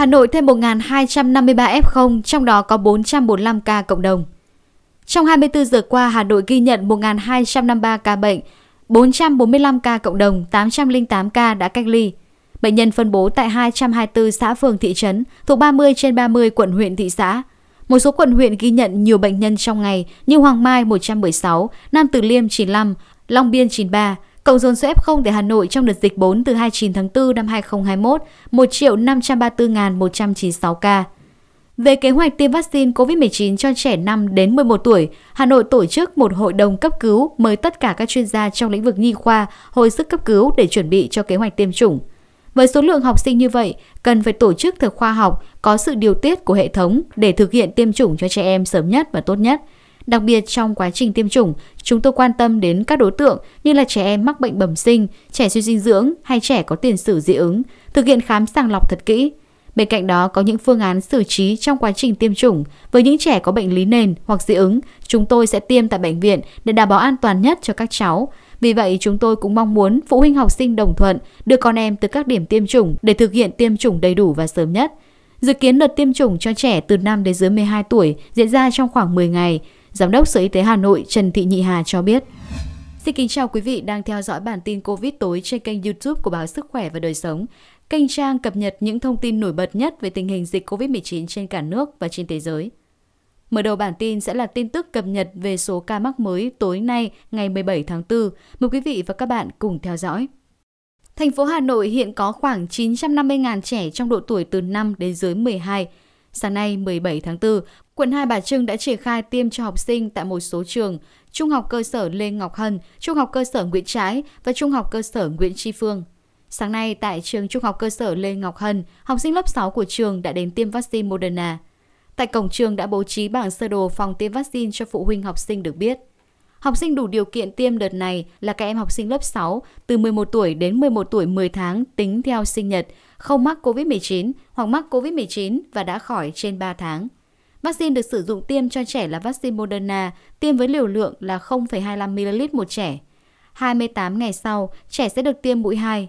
Hà Nội thêm 1.253 F0, trong đó có 445 ca cộng đồng. Trong 24 giờ qua, Hà Nội ghi nhận 1.253 ca bệnh, 445 ca cộng đồng, 808 ca đã cách ly. Bệnh nhân phân bố tại 224 xã phường thị trấn thuộc 30 trên 30 quận huyện thị xã. Một số quận huyện ghi nhận nhiều bệnh nhân trong ngày như Hoàng Mai 116, Nam Từ Liêm 95, Long Biên 93, Cộng dồn số F0 tại Hà Nội trong đợt dịch 4 từ 29 tháng 4 năm 2021, 1.534.196 ca. Về kế hoạch tiêm vaccine COVID-19 cho trẻ 5 đến 11 tuổi, Hà Nội tổ chức một hội đồng cấp cứu mời tất cả các chuyên gia trong lĩnh vực nhi khoa, hồi sức cấp cứu để chuẩn bị cho kế hoạch tiêm chủng. Với số lượng học sinh như vậy, cần phải tổ chức theo khoa học, có sự điều tiết của hệ thống để thực hiện tiêm chủng cho trẻ em sớm nhất và tốt nhất – Đặc biệt trong quá trình tiêm chủng, chúng tôi quan tâm đến các đối tượng như là trẻ em mắc bệnh bẩm sinh, trẻ suy dinh dưỡng hay trẻ có tiền sử dị ứng, thực hiện khám sàng lọc thật kỹ. Bên cạnh đó có những phương án xử trí trong quá trình tiêm chủng. Với những trẻ có bệnh lý nền hoặc dị ứng, chúng tôi sẽ tiêm tại bệnh viện để đảm bảo an toàn nhất cho các cháu. Vì vậy, chúng tôi cũng mong muốn phụ huynh học sinh đồng thuận đưa con em từ các điểm tiêm chủng để thực hiện tiêm chủng đầy đủ và sớm nhất. Dự kiến đợt tiêm chủng cho trẻ từ 5 đến dưới 12 tuổi diễn ra trong khoảng 10 ngày. Giám đốc Sở Y tế Hà Nội Trần Thị Nhị Hà cho biết. Xin kính chào quý vị đang theo dõi bản tin COVID tối trên kênh YouTube của báo Sức khỏe và Đời sống. Kênh trang cập nhật những thông tin nổi bật nhất về tình hình dịch COVID-19 trên cả nước và trên thế giới. Mở đầu bản tin sẽ là tin tức cập nhật về số ca mắc mới tối nay ngày 17 tháng 4. Mời quý vị và các bạn cùng theo dõi. Thành phố Hà Nội hiện có khoảng 950.000 trẻ trong độ tuổi từ 5 đến dưới 12. Sáng nay 17 tháng 4, quận Hai Bà Trưng đã triển khai tiêm cho học sinh tại một số trường Trung học cơ sở Lê Ngọc Hân, Trung học cơ sở Nguyễn Trãi và Trung học cơ sở Nguyễn Tri Phương. Sáng nay tại trường Trung học cơ sở Lê Ngọc Hân, học sinh lớp 6 của trường đã đến tiêm vaccine Moderna. Tại cổng trường đã bố trí bảng sơ đồ phòng tiêm vaccine cho phụ huynh học sinh được biết. Học sinh đủ điều kiện tiêm đợt này là các em học sinh lớp 6 từ 11 tuổi đến 11 tuổi 10 tháng tính theo sinh nhật, không mắc COVID-19 hoặc mắc COVID-19 và đã khỏi trên 3 tháng. Vaccine được sử dụng tiêm cho trẻ là vaccine Moderna, tiêm với liều lượng là 0,25ml một trẻ. 28 ngày sau, trẻ sẽ được tiêm mũi 2.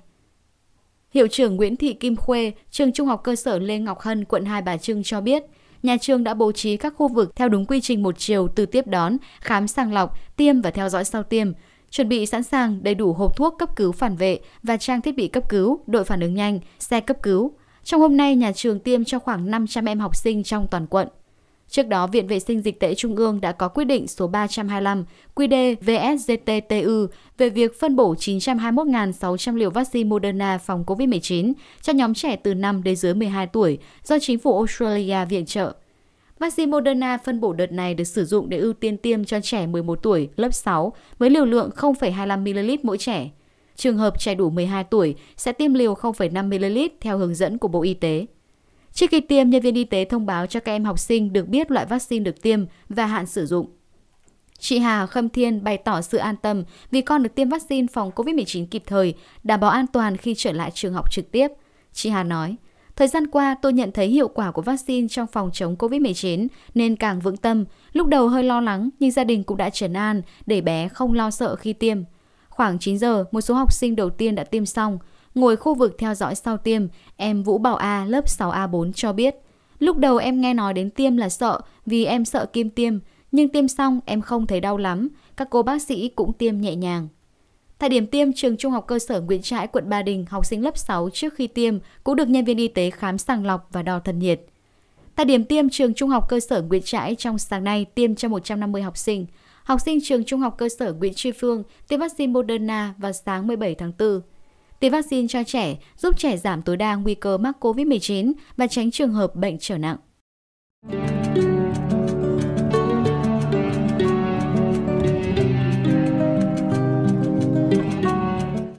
Hiệu trưởng Nguyễn Thị Kim Khuê, trường Trung học cơ sở Lê Ngọc Hân, quận Hai Bà Trưng cho biết, nhà trường đã bố trí các khu vực theo đúng quy trình một chiều từ tiếp đón, khám sàng lọc, tiêm và theo dõi sau tiêm, chuẩn bị sẵn sàng đầy đủ hộp thuốc cấp cứu phản vệ và trang thiết bị cấp cứu, đội phản ứng nhanh, xe cấp cứu. Trong hôm nay, nhà trường tiêm cho khoảng 500 em học sinh trong toàn quận. Trước đó, Viện Vệ sinh Dịch tễ Trung ương đã có quyết định số 325 QD VSGTTU về việc phân bổ 921.600 liều vaccine Moderna phòng COVID-19 cho nhóm trẻ từ 5 đến dưới 12 tuổi do chính phủ Australia viện trợ. Vaccine Moderna phân bổ đợt này được sử dụng để ưu tiên tiêm cho trẻ 11 tuổi, lớp 6, với liều lượng 0,25ml mỗi trẻ. Trường hợp trẻ đủ 12 tuổi sẽ tiêm liều 0,5ml theo hướng dẫn của Bộ Y tế. Trước khi tiêm, nhân viên y tế thông báo cho các em học sinh được biết loại vaccine được tiêm và hạn sử dụng. Chị Hà Khâm Thiên bày tỏ sự an tâm vì con được tiêm vaccine phòng COVID-19 kịp thời, đảm bảo an toàn khi trở lại trường học trực tiếp. Chị Hà nói, thời gian qua tôi nhận thấy hiệu quả của vaccine trong phòng chống COVID-19 nên càng vững tâm, lúc đầu hơi lo lắng nhưng gia đình cũng đã trấn an để bé không lo sợ khi tiêm. Khoảng 9 giờ, một số học sinh đầu tiên đã tiêm xong, Ngồi khu vực theo dõi sau tiêm, em Vũ Bảo A lớp 6A4 cho biết, lúc đầu em nghe nói đến tiêm là sợ vì em sợ kim tiêm, nhưng tiêm xong em không thấy đau lắm, các cô bác sĩ cũng tiêm nhẹ nhàng. Tại điểm tiêm trường trung học cơ sở Nguyễn Trãi, quận Ba Đình, học sinh lớp 6 trước khi tiêm cũng được nhân viên y tế khám sàng lọc và đo thân nhiệt. Tại điểm tiêm trường trung học cơ sở Nguyễn Trãi trong sáng nay tiêm cho 150 học sinh. Học sinh trường trung học cơ sở Nguyễn Tri Phương tiêm vaccine Moderna vào sáng 17 tháng 4. Tiêm vaccine cho trẻ giúp trẻ giảm tối đa nguy cơ mắc COVID-19 và tránh trường hợp bệnh trở nặng.